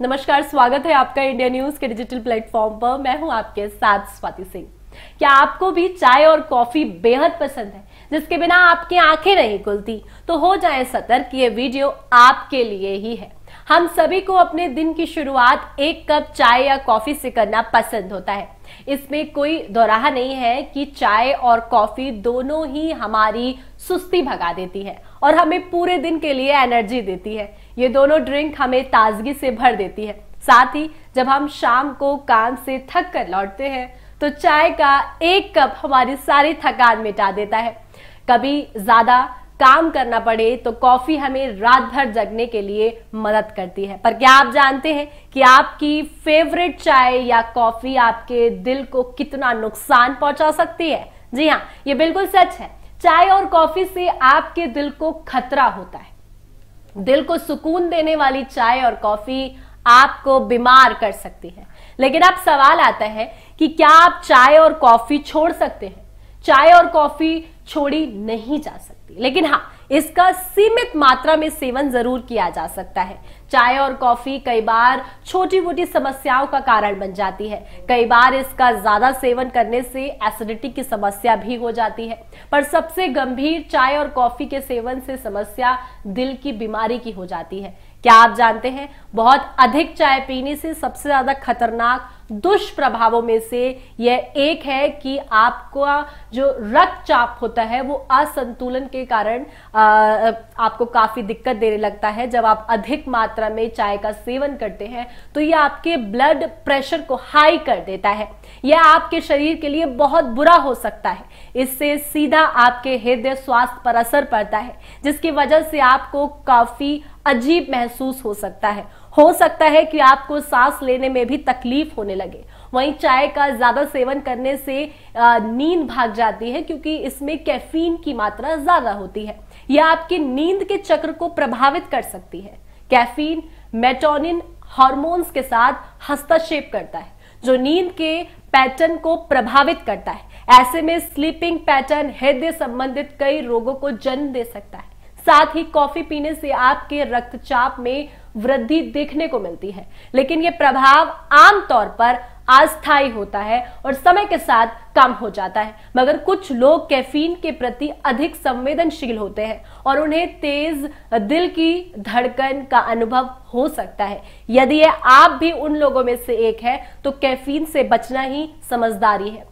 नमस्कार स्वागत है आपका इंडिया न्यूज के डिजिटल प्लेटफॉर्म पर मैं हूं आपके साथ स्वाति सिंह क्या आपको भी चाय और कॉफी बेहद पसंद है जिसके बिना आपकी आंखें नहीं खुलती तो हो जाए सतर्क ये वीडियो आपके लिए ही है हम सभी को अपने दिन की शुरुआत एक कप चाय या कॉफी से करना पसंद होता है इसमें कोई दोराहा नहीं है कि चाय और कॉफी दोनों ही हमारी सुस्ती भगा देती है और हमें पूरे दिन के लिए एनर्जी देती है ये दोनों ड्रिंक हमें ताजगी से भर देती है साथ ही जब हम शाम को काम से थक कर लौटते हैं तो चाय का एक कप हमारी सारी थकान मिटा देता है कभी ज्यादा काम करना पड़े तो कॉफी हमें रात भर जगने के लिए मदद करती है पर क्या आप जानते हैं कि आपकी फेवरेट चाय या कॉफी आपके दिल को कितना नुकसान पहुंचा सकती है जी हाँ ये बिल्कुल सच है चाय और कॉफी से आपके दिल को खतरा होता है दिल को सुकून देने वाली चाय और कॉफी आपको बीमार कर सकती है लेकिन अब सवाल आता है कि क्या आप चाय और कॉफी छोड़ सकते हैं चाय और कॉफी छोड़ी नहीं जा सकती लेकिन हाँ इसका सीमित मात्रा में सेवन जरूर किया जा सकता है चाय और कॉफी कई बार छोटी मोटी समस्याओं का कारण बन जाती है कई बार इसका ज्यादा सेवन करने से एसिडिटी की समस्या भी हो जाती है पर सबसे गंभीर चाय और कॉफी के सेवन से समस्या दिल की बीमारी की हो जाती है क्या आप जानते हैं बहुत अधिक चाय पीने से सबसे ज्यादा खतरनाक दुष्प्रभावों में से यह एक है कि आपका जो रक्तचाप होता है वो असंतुलन के कारण आपको काफी दिक्कत देने लगता है जब आप अधिक मात्रा में चाय का सेवन करते हैं तो यह आपके ब्लड प्रेशर को हाई कर देता है यह आपके शरीर के लिए बहुत बुरा हो सकता है इससे सीधा आपके हृदय स्वास्थ्य पर असर पड़ता है जिसकी वजह से आपको काफी अजीब महसूस हो सकता है हो सकता है कि आपको सांस लेने में भी तकलीफ होने लगे वहीं चाय का ज्यादा सेवन करने से नींद भाग जाती है क्योंकि इसमें कैफीन की मात्रा ज्यादा होती है यह आपकी नींद के चक्र को प्रभावित कर सकती है कैफीन मेटोनिन हार्मोन्स के साथ हस्तक्षेप करता है जो नींद के पैटर्न को प्रभावित करता है ऐसे में स्लीपिंग पैटर्न हृदय संबंधित कई रोगों को जन्म दे सकता है साथ ही कॉफी पीने से आपके रक्तचाप में वृद्धि देखने को मिलती है लेकिन यह प्रभाव आमतौर पर अस्थायी होता है और समय के साथ कम हो जाता है मगर कुछ लोग कैफीन के प्रति अधिक संवेदनशील होते हैं और उन्हें तेज दिल की धड़कन का अनुभव हो सकता है यदि आप भी उन लोगों में से एक है तो कैफीन से बचना ही समझदारी है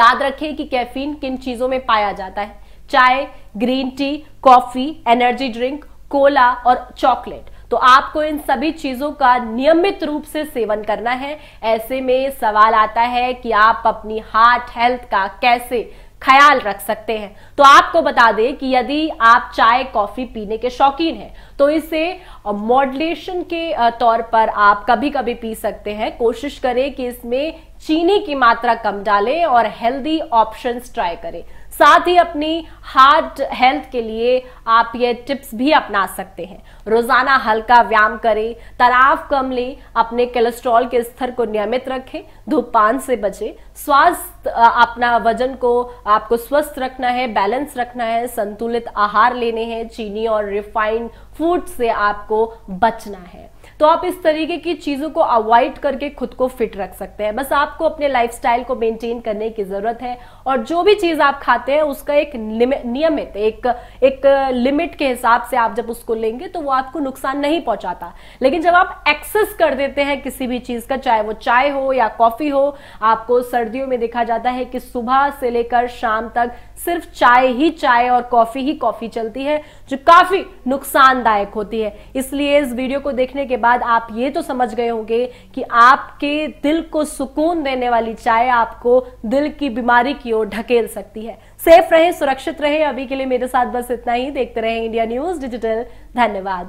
याद रखें कि कैफीन किन चीजों में पाया जाता है चाय green tea coffee energy drink cola और चॉकलेट तो आपको इन सभी चीजों का नियमित रूप से सेवन करना है ऐसे में सवाल आता है कि आप अपनी हार्ट हेल्थ का कैसे ख्याल रख सकते हैं तो आपको बता दें कि यदि आप चाय कॉफी पीने के शौकीन हैं तो इसे मॉडलेशन के तौर पर आप कभी कभी पी सकते हैं कोशिश करें कि इसमें चीनी की मात्रा कम डालें और हेल्दी ऑप्शंस ट्राई करें साथ ही अपनी हार्ट हेल्थ के लिए आप ये टिप्स भी अपना सकते हैं रोजाना हल्का व्यायाम करें तनाव कम लें अपने कोलेस्ट्रॉल के स्तर को नियमित रखें धूपान से बचें स्वास्थ्य अपना वजन को आपको स्वस्थ रखना है बैलेंस रखना है संतुलित आहार लेने हैं चीनी और रिफाइंड फूड से आपको बचना है तो आप इस तरीके की चीज़ों को अवॉइड करके खुद को फिट रख सकते हैं बस आपको अपने लाइफ को मेनटेन करने की ज़रूरत है और जो भी चीज़ आप खाते हैं उसका एक नियमित एक एक लिमिट के हिसाब से आप जब उसको लेंगे तो वो आपको नुकसान नहीं पहुंचाता लेकिन जब आप एक्सेस कर देते हैं किसी भी चीज़ का चाहे वो चाय हो या कॉफ़ी हो आपको सर्दियों में देखा जाता है कि सुबह से लेकर शाम तक सिर्फ चाय ही चाय और कॉफ़ी ही कॉफ़ी चलती है जो काफ़ी नुकसानदायक होती है इसलिए इस वीडियो को देखने के बाद बाद आप ये तो समझ गए होंगे कि आपके दिल को सुकून देने वाली चाय आपको दिल की बीमारी की ओर ढकेल सकती है सेफ रहे सुरक्षित रहे अभी के लिए मेरे साथ बस इतना ही देखते रहे इंडिया न्यूज डिजिटल धन्यवाद